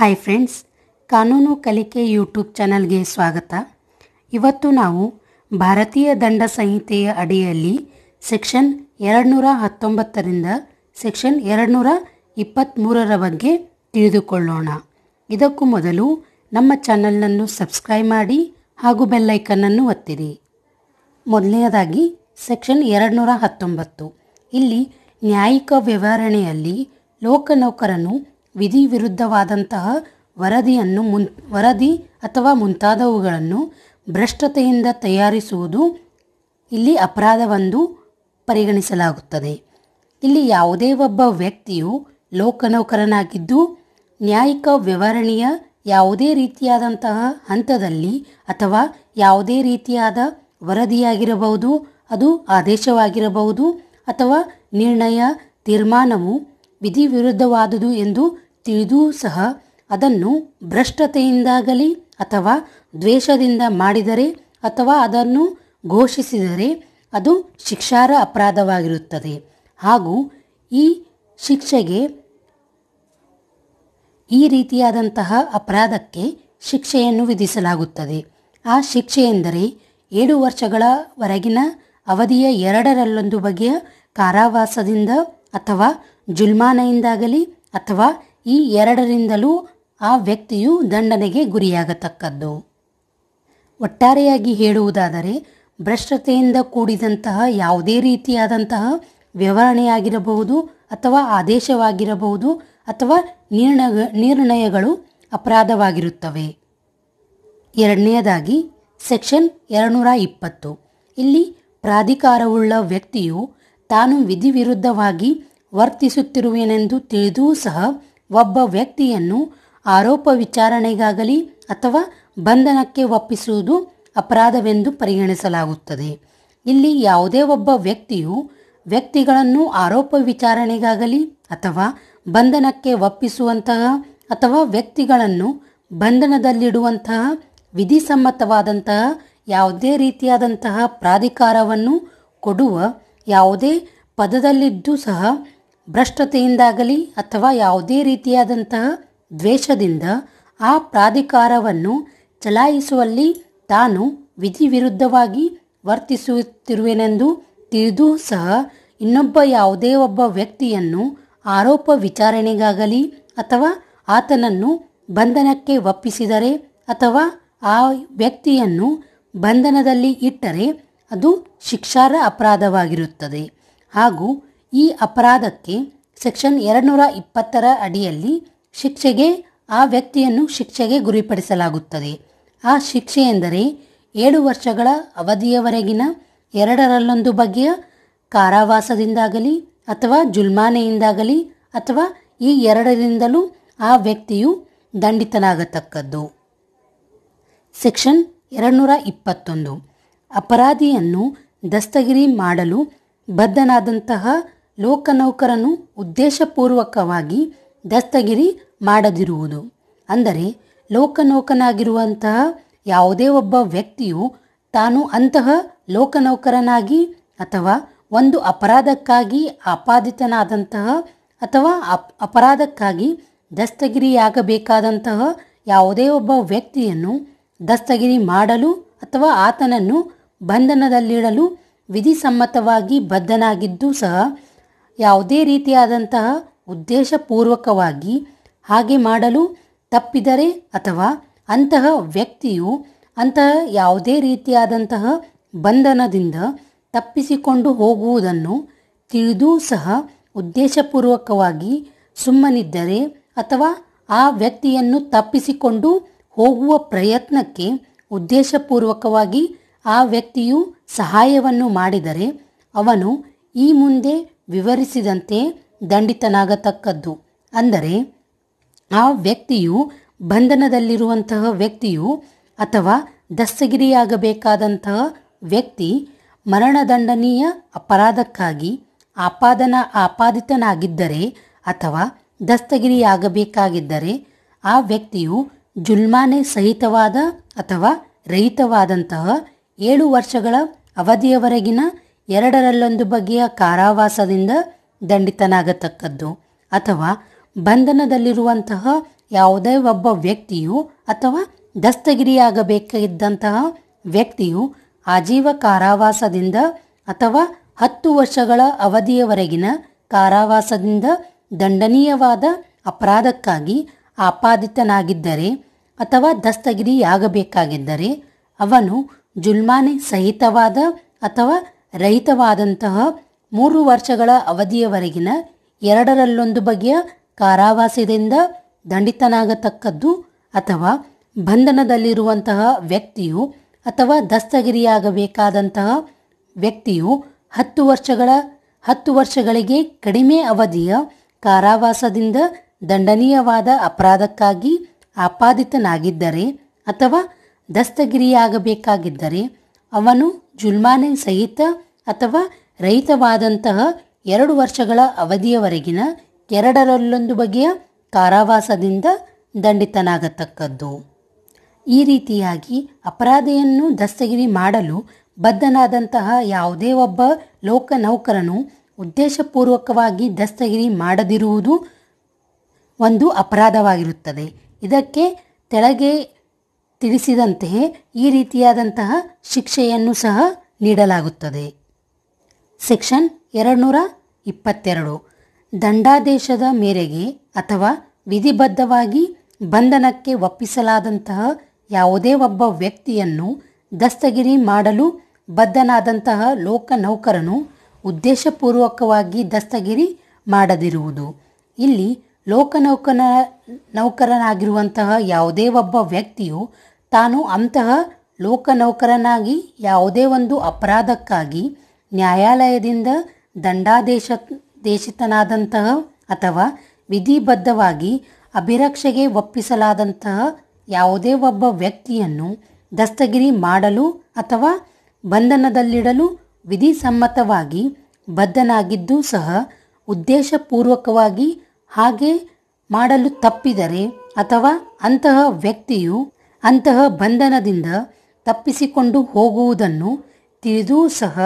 hi friends ಕಾನೂನು ಕಲಿಕೆ YouTube ಚಾನಲ್ಗೆ ಸ್ವಾಗತ ಇವತ್ತು ನಾವು ಭಾರತೀಯ ದಂಡ ಸಂಹಿತೆಯ ಅಡಿಯಲ್ಲಿ ಸೆಕ್ಷನ್ ಎರಡುನೂರ ಹತ್ತೊಂಬತ್ತರಿಂದ ಸೆಕ್ಷನ್ ಎರಡುನೂರ ಇಪ್ಪತ್ತ್ಮೂರರ ಬಗ್ಗೆ ತಿಳಿದುಕೊಳ್ಳೋಣ ಇದಕ್ಕೂ ಮೊದಲು ನಮ್ಮ ಚಾನಲನ್ನು ಸಬ್ಸ್ಕ್ರೈಬ್ ಮಾಡಿ ಹಾಗೂ ಬೆಲ್ಲೈಕನ್ನನ್ನು ಒತ್ತಿರಿ ಮೊದಲನೆಯದಾಗಿ ಸೆಕ್ಷನ್ ಎರಡುನೂರ ಹತ್ತೊಂಬತ್ತು ಇಲ್ಲಿ ನ್ಯಾಯಿಕ ವಿವರಣೆಯಲ್ಲಿ ಲೋಕನೌಕರನು ವಿರುದ್ಧವಾದಂತಹ ವರದಿಯನ್ನು ಮುನ್ ವರದಿ ಅಥವಾ ಮುಂತಾದವುಗಳನ್ನು ಭ್ರಷ್ಟತೆಯಿಂದ ತಯಾರಿಸುವುದು ಇಲ್ಲಿ ಅಪರಾಧವೆಂದು ಪರಿಗಣಿಸಲಾಗುತ್ತದೆ ಇಲ್ಲಿ ಯಾವುದೇ ಒಬ್ಬ ವ್ಯಕ್ತಿಯು ಲೋಕನೌಕರನಾಗಿದ್ದು ನ್ಯಾಯಿಕ ವಿವರಣೆಯ ಯಾವುದೇ ರೀತಿಯಾದಂತಹ ಹಂತದಲ್ಲಿ ಅಥವಾ ಯಾವುದೇ ರೀತಿಯಾದ ವರದಿಯಾಗಿರಬಹುದು ಅದು ಆದೇಶವಾಗಿರಬಹುದು ಅಥವಾ ನಿರ್ಣಯ ತೀರ್ಮಾನವು ವಿಧಿವಿರುದ್ಧವಾದುದು ಎಂದು ತಿಳಿದೂ ಸಹ ಅದನ್ನು ಭ್ರಷ್ಟತೆಯಿಂದಾಗಲಿ ಅಥವಾ ದ್ವೇಷದಿಂದ ಮಾಡಿದರೆ ಅಥವಾ ಅದನ್ನು ಘೋಷಿಸಿದರೆ ಅದು ಶಿಕ್ಷಾರ ಅಪರಾಧವಾಗಿರುತ್ತದೆ ಹಾಗೂ ಈ ಶಿಕ್ಷೆಗೆ ಈ ರೀತಿಯಾದಂತಹ ಅಪರಾಧಕ್ಕೆ ಶಿಕ್ಷೆಯನ್ನು ವಿಧಿಸಲಾಗುತ್ತದೆ ಆ ಶಿಕ್ಷೆ ಎಂದರೆ ಏಳು ವರ್ಷಗಳವರೆಗಿನ ಅವಧಿಯ ಎರಡರಲ್ಲೊಂದು ಬಗೆಯ ಕಾರಾವಾಸದಿಂದ ಅಥವಾ ಜುಲ್ಮಾನೆಯಿಂದಾಗಲಿ ಅಥವಾ ಈ ಎರಡರಿಂದಲೂ ಆ ವ್ಯಕ್ತಿಯು ದಂಡನೆಗೆ ಗುರಿಯಾಗತಕ್ಕದ್ದು ಒಟ್ಟಾರೆಯಾಗಿ ಹೇಳುವುದಾದರೆ ಭ್ರಷ್ಟತೆಯಿಂದ ಕೂಡಿದಂತಹ ಯಾವುದೇ ರೀತಿಯಾದಂತಹ ವಿವರಣೆಯಾಗಿರಬಹುದು ಅಥವಾ ಆದೇಶವಾಗಿರಬಹುದು ಅಥವಾ ನಿರ್ಣಯ ನಿರ್ಣಯಗಳು ಅಪರಾಧವಾಗಿರುತ್ತವೆ ಎರಡನೆಯದಾಗಿ ಸೆಕ್ಷನ್ ಎರಡುನೂರ ಇಪ್ಪತ್ತು ಇಲ್ಲಿ ಪ್ರಾಧಿಕಾರವುಳ್ಳ ವ್ಯಕ್ತಿಯು ತಾನು ವಿಧಿವಿರುದ್ಧವಾಗಿ ವರ್ತಿಸುತ್ತಿರುವೆನೆಂದು ತಿಳಿದೂ ಸಹ ಒಬ್ಬ ವ್ಯಕ್ತಿಯನ್ನು ಆರೋಪ ವಿಚಾರಣೆಗಾಗಲಿ ಅಥವಾ ಬಂಧನಕ್ಕೆ ಒಪ್ಪಿಸುವುದು ಅಪರಾಧವೆಂದು ಪರಿಗಣಿಸಲಾಗುತ್ತದೆ ಇಲ್ಲಿ ಯಾವುದೇ ಒಬ್ಬ ವ್ಯಕ್ತಿಯು ವ್ಯಕ್ತಿಗಳನ್ನು ಆರೋಪ ವಿಚಾರಣೆಗಾಗಲಿ ಅಥವಾ ಬಂಧನಕ್ಕೆ ಒಪ್ಪಿಸುವಂತಹ ಅಥವಾ ವ್ಯಕ್ತಿಗಳನ್ನು ಬಂಧನದಲ್ಲಿಡುವಂತಹ ವಿಧಿಸಮ್ಮತವಾದಂತಹ ಯಾವುದೇ ರೀತಿಯಾದಂತಹ ಪ್ರಾಧಿಕಾರವನ್ನು ಕೊಡುವ ಯಾವುದೇ ಪದದಲ್ಲಿದ್ದು ಸಹ ಭ್ರಷ್ಟತೆಯಿಂದಾಗಲಿ ಅಥವಾ ಯಾವುದೇ ರೀತಿಯಾದಂತಹ ದ್ವೇಷದಿಂದ ಆ ಪ್ರಾಧಿಕಾರವನ್ನು ಚಲಾಯಿಸುವಲ್ಲಿ ತಾನು ವಿಧಿವಿರುದ್ಧವಾಗಿ ವರ್ತಿಸುತ್ತಿರುವೆನೆಂದು ತಿಳಿದು ಸಹ ಇನ್ನೊಬ್ಬ ಯಾವುದೇ ಒಬ್ಬ ವ್ಯಕ್ತಿಯನ್ನು ಆರೋಪ ವಿಚಾರಣೆಗಾಗಲಿ ಅಥವಾ ಆತನನ್ನು ಬಂಧನಕ್ಕೆ ಒಪ್ಪಿಸಿದರೆ ಅಥವಾ ಆ ವ್ಯಕ್ತಿಯನ್ನು ಬಂಧನದಲ್ಲಿ ಇಟ್ಟರೆ ಅದು ಶಿಕ್ಷಾರ್ಹ ಅಪರಾಧವಾಗಿರುತ್ತದೆ ಹಾಗೂ ಈ ಅಪರಾಧಕ್ಕೆ ಸೆಕ್ಷನ್ ಎರಡುನೂರ ಇಪ್ಪತ್ತರ ಅಡಿಯಲ್ಲಿ ಶಿಕ್ಷೆಗೆ ಆ ವ್ಯಕ್ತಿಯನ್ನು ಶಿಕ್ಷೆಗೆ ಗುರಿಪಡಿಸಲಾಗುತ್ತದೆ ಆ ಶಿಕ್ಷೆ ಎಂದರೆ ಏಳು ವರ್ಷಗಳ ಅವಧಿಯವರೆಗಿನ ಎರಡರಲ್ಲೊಂದು ಬಗೆಯ ಕಾರಾವಾಸದಿಂದಾಗಲಿ ಅಥವಾ ಜುಲ್ಮಾನೆಯಿಂದಾಗಲಿ ಅಥವಾ ಈ ಎರಡರಿಂದಲೂ ಆ ವ್ಯಕ್ತಿಯು ದಂಡಿತನಾಗತಕ್ಕದ್ದು ಸೆಕ್ಷನ್ ಎರಡುನೂರ ಇಪ್ಪತ್ತೊಂದು ಅಪರಾಧಿಯನ್ನು ದಸ್ತಗಿರಿ ಮಾಡಲು ಬದ್ಧನಾದಂತಹ ಲೋಕನೌಕರನು ಉದ್ದೇಶಪೂರ್ವಕವಾಗಿ ದಸ್ತಗಿರಿ ಮಾಡದಿರುವುದು ಅಂದರೆ ಲೋಕನೌಕನಾಗಿರುವಂತಹ ಯಾವುದೇ ಒಬ್ಬ ವ್ಯಕ್ತಿಯು ತಾನು ಅಂತಹ ಲೋಕನೌಕರನಾಗಿ ಅಥವಾ ಒಂದು ಅಪರಾಧಕ್ಕಾಗಿ ಆಪಾದಿತನಾದಂತಹ ಅಥವಾ ಅಪ್ ಅಪರಾಧಕ್ಕಾಗಿ ದಸ್ತಗಿರಿಯಾಗಬೇಕಾದಂತಹ ಯಾವುದೇ ಒಬ್ಬ ವ್ಯಕ್ತಿಯನ್ನು ದಸ್ತಗಿರಿ ಮಾಡಲು ಅಥವಾ ಆತನನ್ನು ಬಂಧನದಲ್ಲಿಡಲು ವಿಧಿಸಮ್ಮತವಾಗಿ ಬದ್ಧನಾಗಿದ್ದು ಸಹ ಯಾವುದೇ ರೀತಿಯಾದಂತಹ ಉದ್ದೇಶಪೂರ್ವಕವಾಗಿ ಹಾಗೆ ಮಾಡಲು ತಪ್ಪಿದರೆ ಅಥವಾ ಅಂತಹ ವ್ಯಕ್ತಿಯು ಅಂತಹ ಯಾವುದೇ ರೀತಿಯಾದಂತಹ ಬಂಧನದಿಂದ ತಪ್ಪಿಸಿಕೊಂಡು ಹೋಗುವುದನ್ನು ತಿಳಿದೂ ಸಹ ಉದ್ದೇಶಪೂರ್ವಕವಾಗಿ ಸುಮ್ಮನಿದ್ದರೆ ಅಥವಾ ಆ ವ್ಯಕ್ತಿಯನ್ನು ತಪ್ಪಿಸಿಕೊಂಡು ಹೋಗುವ ಪ್ರಯತ್ನಕ್ಕೆ ಉದ್ದೇಶಪೂರ್ವಕವಾಗಿ ಆ ವ್ಯಕ್ತಿಯು ಸಹಾಯವನ್ನು ಮಾಡಿದರೆ ಅವನು ಈ ಮುಂದೆ ವಿವರಿಸಿದಂತೆ ದಂಡಿತನಾಗತಕ್ಕದ್ದು ಅಂದರೆ ಆ ವ್ಯಕ್ತಿಯು ಬಂಧನದಲ್ಲಿರುವಂತಹ ವ್ಯಕ್ತಿಯು ಅಥವಾ ದಸ್ತಗಿರಿಯಾಗಬೇಕಾದಂತಹ ವ್ಯಕ್ತಿ ಮರಣದಂಡನೀಯ ಅಪರಾಧಕ್ಕಾಗಿ ಆಪಾದನ ಆಪಾದಿತನಾಗಿದ್ದರೆ ಅಥವಾ ದಸ್ತಗಿರಿಯಾಗಬೇಕಾಗಿದ್ದರೆ ಆ ವ್ಯಕ್ತಿಯು ಜುಲ್ಮಾನೆ ಸಹಿತವಾದ ಅಥವಾ ರಹಿತವಾದಂತಹ ಏಳು ವರ್ಷಗಳ ಅವಧಿಯವರೆಗಿನ ಎರಡರಲ್ಲೊಂದು ಬಗೆಯ ಕಾರಾವಾಸದಿಂದ ದಂಡಿತನಾಗತಕ್ಕದ್ದು ಅಥವಾ ಬಂಧನದಲ್ಲಿರುವಂತಹ ಯಾವುದೇ ಒಬ್ಬ ವ್ಯಕ್ತಿಯು ಅಥವಾ ದಸ್ತಗಿರಿಯಾಗಬೇಕಿದ್ದಂತಹ ವ್ಯಕ್ತಿಯು ಆಜೀವ ಕಾರಾವಾಸದಿಂದ ಅಥವಾ ಹತ್ತು ವರ್ಷಗಳ ಅವಧಿಯವರೆಗಿನ ಕಾರಾವಾಸದಿಂದ ದಂಡನೀಯವಾದ ಅಪರಾಧಕ್ಕಾಗಿ ಆಪಾದಿತನಾಗಿದ್ದರೆ ಅಥವಾ ದಸ್ತಗಿರಿಯಾಗಬೇಕಾಗಿದ್ದರೆ ಅವನು ಜುಲ್ಮಾನೆ ಸಹಿತವಾದ ಅಥವಾ ರಹಿತವಾದಂತಹ ಮೂರು ವರ್ಷಗಳ ಅವಧಿಯವರೆಗಿನ ಎರಡರಲ್ಲೊಂದು ಬಗೆಯ ಕಾರಾವಾಸದಿಂದ ದಂಡಿತನಾಗತಕ್ಕದ್ದು ಅಥವಾ ಬಂಧನದಲ್ಲಿರುವಂತಹ ವ್ಯಕ್ತಿಯು ಅಥವಾ ದಸ್ತಗಿರಿಯಾಗಬೇಕಾದಂತಹ ವ್ಯಕ್ತಿಯು ಹತ್ತು ವರ್ಷಗಳ ಹತ್ತು ವರ್ಷಗಳಿಗೆ ಕಡಿಮೆ ಅವಧಿಯ ಕಾರಾವಾಸದಿಂದ ದಂಡನೀಯವಾದ ಅಪರಾಧಕ್ಕಾಗಿ ಆಪಾದಿತನಾಗಿದ್ದರೆ ಅಥವಾ ದಸ್ತಗಿರಿಯಾಗಬೇಕಾಗಿದ್ದರೆ ಅವನು ಜುಲ್ಮಾನೆ ಸಹಿತ ಅಥವಾ ರಹಿತವಾದಂತಹ ಎರಡು ವರ್ಷಗಳ ಅವಧಿಯವರೆಗಿನ ಎರಡರಲ್ಲೊಂದು ಬಗೆಯ ಕಾರಾವಾಸದಿಂದ ದಂಡಿತನಾಗತಕ್ಕದ್ದು ಈ ರೀತಿಯಾಗಿ ಅಪರಾಧಿಯನ್ನು ದಸ್ತಗಿರಿ ಮಾಡಲು ಬದ್ಧನಾದಂತಹ ಯಾವುದೇ ಒಬ್ಬ ಲೋಕ ನೌಕರನು ಉದ್ದೇಶಪೂರ್ವಕವಾಗಿ ದಸ್ತಗಿರಿ ಮಾಡದಿರುವುದು ಒಂದು ಅಪರಾಧವಾಗಿರುತ್ತದೆ ಇದಕ್ಕೆ ತೆಳಗೆ ತಿಳಿಸಿದಂತೆಯೇ ಈ ರೀತಿಯಾದಂತಹ ಶಿಕ್ಷೆಯನ್ನು ಸಹ ನೀಡಲಾಗುತ್ತದೆ ಸೆಕ್ಷನ್ ಎರಡುನೂರ ಇಪ್ಪತ್ತೆರಡು ದಂಡಾದೇಶದ ಮೇರೆಗೆ ಅಥವಾ ವಿಧಿಬದ್ಧವಾಗಿ ಬಂಧನಕ್ಕೆ ಒಪ್ಪಿಸಲಾದಂತಹ ಯಾವುದೇ ಒಬ್ಬ ವ್ಯಕ್ತಿಯನ್ನು ದಸ್ತಗಿರಿ ಮಾಡಲು ಬದ್ಧನಾದಂತಹ ಲೋಕ ನೌಕರನು ಉದ್ದೇಶಪೂರ್ವಕವಾಗಿ ದಸ್ತಗಿರಿ ಮಾಡದಿರುವುದು ಇಲ್ಲಿ ಲೋಕನೌಕನ ನೌಕರನಾಗಿರುವಂತಹ ಯಾವುದೇ ಒಬ್ಬ ವ್ಯಕ್ತಿಯು ತಾನು ಅಂತಹ ಲೋಕನೌಕರನಾಗಿ ಯಾವುದೇ ಒಂದು ಅಪರಾಧಕ್ಕಾಗಿ ನ್ಯಾಯಾಲಯದಿಂದ ದಂಡಾದೇಶ ದೇಶಿತನಾದಂತಹ ಅಥವಾ ವಿಧಿಬದ್ಧವಾಗಿ ಅಭಿರಕ್ಷೆಗೆ ಒಪ್ಪಿಸಲಾದಂತಹ ಯಾವುದೇ ಒಬ್ಬ ವ್ಯಕ್ತಿಯನ್ನು ದಸ್ತಗಿರಿ ಮಾಡಲು ಅಥವಾ ಬಂಧನದಲ್ಲಿಡಲು ವಿಧಿಸಮ್ಮತವಾಗಿ ಬದ್ಧನಾಗಿದ್ದು ಸಹ ಉದ್ದೇಶಪೂರ್ವಕವಾಗಿ ಹಾಗೆ ಮಾಡಲು ತಪ್ಪಿದರೆ ಅಥವಾ ಅಂತಹ ವ್ಯಕ್ತಿಯು ಅಂತಹ ಬಂಧನದಿಂದ ತಪ್ಪಿಸಿಕೊಂಡು ಹೋಗುವುದನ್ನು ತಿಳಿದೂ ಸಹ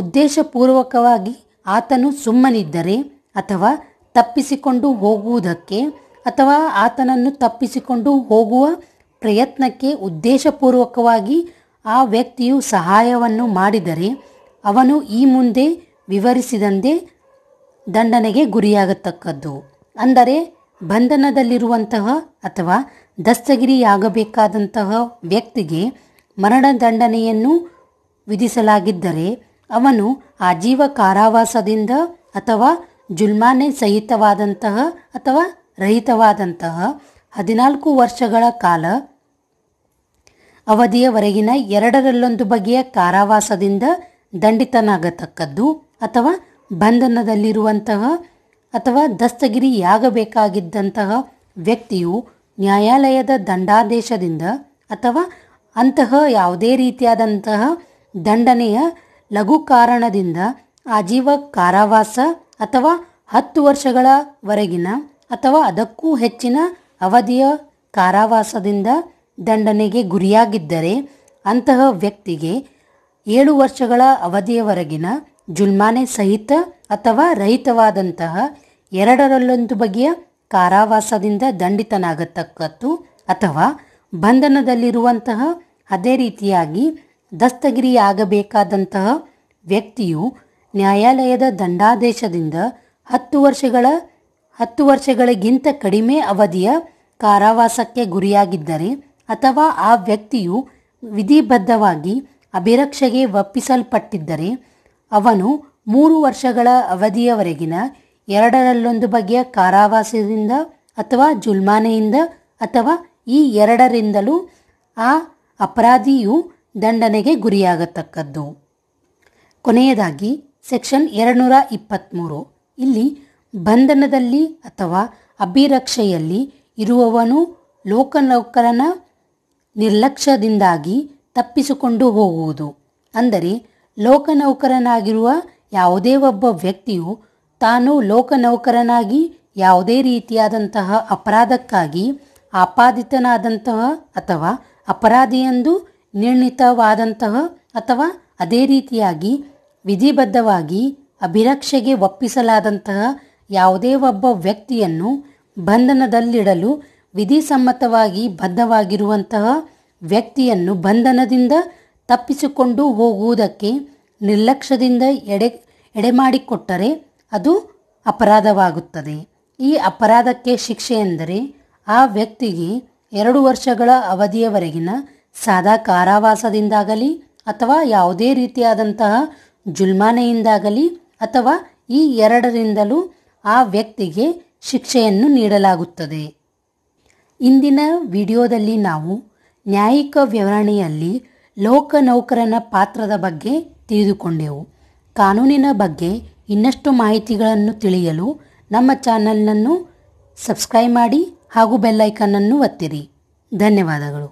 ಉದ್ದೇಶಪೂರ್ವಕವಾಗಿ ಆತನು ಸುಮ್ಮನಿದ್ದರೆ ಅಥವಾ ತಪ್ಪಿಸಿಕೊಂಡು ಹೋಗುವುದಕ್ಕೆ ಅಥವಾ ಆತನನ್ನು ತಪ್ಪಿಸಿಕೊಂಡು ಹೋಗುವ ಪ್ರಯತ್ನಕ್ಕೆ ಉದ್ದೇಶಪೂರ್ವಕವಾಗಿ ಆ ವ್ಯಕ್ತಿಯು ಸಹಾಯವನ್ನು ಮಾಡಿದರೆ ಅವನು ಈ ಮುಂದೆ ವಿವರಿಸಿದಂತೆ ದಂಡನೆಗೆ ಗುರಿಯಾಗತಕ್ಕದ್ದು ಅಂದರೆ ಬಂಧನದಲ್ಲಿರುವಂತಹ ಅಥವಾ ದಸ್ತಗಿರಿಯಾಗಬೇಕಾದಂತಹ ವ್ಯಕ್ತಿಗೆ ಮರಣದಂಡನೆಯನ್ನು ವಿಧಿಸಲಾಗಿದ್ದರೆ ಅವನು ಆಜೀವ ಕಾರಾವಾಸದಿಂದ ಅಥವಾ ಜುಲ್ಮಾನೆ ಸಹಿತವಾದಂತಹ ಅಥವಾ ರಹಿತವಾದಂತಹ ಹದಿನಾಲ್ಕು ವರ್ಷಗಳ ಕಾಲ ಅವಧಿಯವರೆಗಿನ ಎರಡರಲ್ಲೊಂದು ಬಗೆಯ ಕಾರಾವಾಸದಿಂದ ದಂಡಿತನಾಗತಕ್ಕದ್ದು ಅಥವಾ ಬಂಧನದಲ್ಲಿರುವಂತಹ ಅಥವಾ ದಸ್ತಗಿರಿಯಾಗಬೇಕಾಗಿದ್ದಂತಹ ವ್ಯಕ್ತಿಯು ನ್ಯಾಯಾಲಯದ ದಂಡಾದೇಶದಿಂದ ಅಥವಾ ಅಂತಹ ಯಾವುದೇ ರೀತಿಯಾದಂತಹ ದಂಡನೆಯ ಲಘು ಕಾರಣದಿಂದ ಆಜೀವ ಕಾರಾವಾಸ ಅಥವಾ ಹತ್ತು ವರ್ಷಗಳವರೆಗಿನ ಅಥವಾ ಅದಕ್ಕೂ ಹೆಚ್ಚಿನ ಅವಧಿಯ ಕಾರಾವಾಸದಿಂದ ದಂಡನೆಗೆ ಗುರಿಯಾಗಿದ್ದರೆ ಅಂತಹ ವ್ಯಕ್ತಿಗೆ ಏಳು ವರ್ಷಗಳ ಅವಧಿಯವರೆಗಿನ ಜುಲ್ಮಾನೆ ಸಹಿತ ಅಥವಾ ರಹಿತವಾದಂತಹ ಎರಡರಲ್ಲೊಂದು ಬಗೆಯ ಕಾರಾವಾಸದಿಂದ ದಂಡಿತನಾಗತಕ್ಕದ್ದು ಅಥವಾ ಬಂಧನದಲ್ಲಿರುವಂತಹ ಅದೇ ರೀತಿಯಾಗಿ ದಸ್ತಗಿರಿಯಾಗಬೇಕಾದಂತಹ ವ್ಯಕ್ತಿಯು ನ್ಯಾಯಾಲಯದ ದಂಡಾದೇಶದಿಂದ ಹತ್ತು ವರ್ಷಗಳ ಹತ್ತು ವರ್ಷಗಳಿಗಿಂತ ಕಡಿಮೆ ಅವಧಿಯ ಕಾರಾವಾಸಕ್ಕೆ ಗುರಿಯಾಗಿದ್ದರೆ ಅಥವಾ ಆ ವ್ಯಕ್ತಿಯು ವಿಧಿಬದ್ಧವಾಗಿ ಅಭಿರಕ್ಷೆಗೆ ಒಪ್ಪಿಸಲ್ಪಟ್ಟಿದ್ದರೆ ಅವನು ಮೂರು ವರ್ಷಗಳ ಅವಧಿಯವರೆಗಿನ ಎರಡರಲ್ಲೊಂದು ಬಗೆಯ ಕಾರಾವಾಸದಿಂದ ಅಥವಾ ಜುಲ್ಮಾನೆಯಿಂದ ಅಥವಾ ಈ ಎರಡರಿಂದಲೂ ಆ ಅಪರಾಧಿಯು ದಂಡನೆಗೆ ಗುರಿಯಾಗತಕ್ಕದ್ದು ಕೊನೆಯದಾಗಿ ಸೆಕ್ಷನ್ ಎರಡುನೂರ ಇಪ್ಪತ್ತ್ಮೂರು ಇಲ್ಲಿ ಬಂಧನದಲ್ಲಿ ಅಥವಾ ಅಭಿರಕ್ಷೆಯಲ್ಲಿ ಇರುವವನು ಲೋಕನೌಕರನ ನಿರ್ಲಕ್ಷ್ಯದಿಂದಾಗಿ ತಪ್ಪಿಸಿಕೊಂಡು ಹೋಗುವುದು ಅಂದರೆ ಲೋಕನೌಕರನಾಗಿರುವ ಯಾವುದೇ ಒಬ್ಬ ವ್ಯಕ್ತಿಯು ತಾನು ನೌಕರನಾಗಿ ಯಾವುದೇ ರೀತಿಯಾದಂತಹ ಅಪರಾಧಕ್ಕಾಗಿ ಆಪಾದಿತನಾದಂತಹ ಅಥವಾ ಅಪರಾಧಿಯೆಂದು ನಿರ್ಣಿತವಾದಂತಹ ಅಥವಾ ಅದೇ ರೀತಿಯಾಗಿ ವಿಧಿಬದ್ಧವಾಗಿ ಅಭಿರಕ್ಷೆಗೆ ಒಪ್ಪಿಸಲಾದಂತಹ ಯಾವುದೇ ಒಬ್ಬ ವ್ಯಕ್ತಿಯನ್ನು ಬಂಧನದಲ್ಲಿಡಲು ವಿಧಿಸಮ್ಮತವಾಗಿ ಬದ್ಧವಾಗಿರುವಂತಹ ವ್ಯಕ್ತಿಯನ್ನು ಬಂಧನದಿಂದ ತಪ್ಪಿಸಿಕೊಂಡು ಹೋಗುವುದಕ್ಕೆ ನಿರ್ಲಕ್ಷ್ಯದಿಂದ ಎಡೆ ಎಡೆಮಾಡಿಕೊಟ್ಟರೆ ಅದು ಅಪರಾಧವಾಗುತ್ತದೆ ಈ ಅಪರಾಧಕ್ಕೆ ಶಿಕ್ಷೆ ಎಂದರೆ ಆ ವ್ಯಕ್ತಿಗೆ ಎರಡು ವರ್ಷಗಳ ಅವಧಿಯವರೆಗಿನ ಸಾದಾ ಕಾರಾವಾಸದಿಂದಾಗಲಿ ಅಥವಾ ಯಾವುದೇ ರೀತಿಯಾದಂತಹ ಜುಲ್ಮಾನೆಯಿಂದಾಗಲಿ ಅಥವಾ ಈ ಎರಡರಿಂದಲೂ ಆ ವ್ಯಕ್ತಿಗೆ ಶಿಕ್ಷೆಯನ್ನು ನೀಡಲಾಗುತ್ತದೆ ಇಂದಿನ ವಿಡಿಯೋದಲ್ಲಿ ನಾವು ನ್ಯಾಯಿಕ ವಿವರಣೆಯಲ್ಲಿ ನೌಕರನ ಪಾತ್ರದ ಬಗ್ಗೆ ತಿಳಿದುಕೊಂಡೆವು ಕಾನೂನಿನ ಬಗ್ಗೆ ಇನ್ನಷ್ಟು ಮಾಹಿತಿಗಳನ್ನು ತಿಳಿಯಲು ನಮ್ಮ ಚಾನಲನ್ನು ಸಬ್ಸ್ಕ್ರೈಬ್ ಮಾಡಿ ಹಾಗೂ ಬೆಲ್ಲೈಕನ್ನನ್ನು ಒತ್ತಿರಿ ಧನ್ಯವಾದಗಳು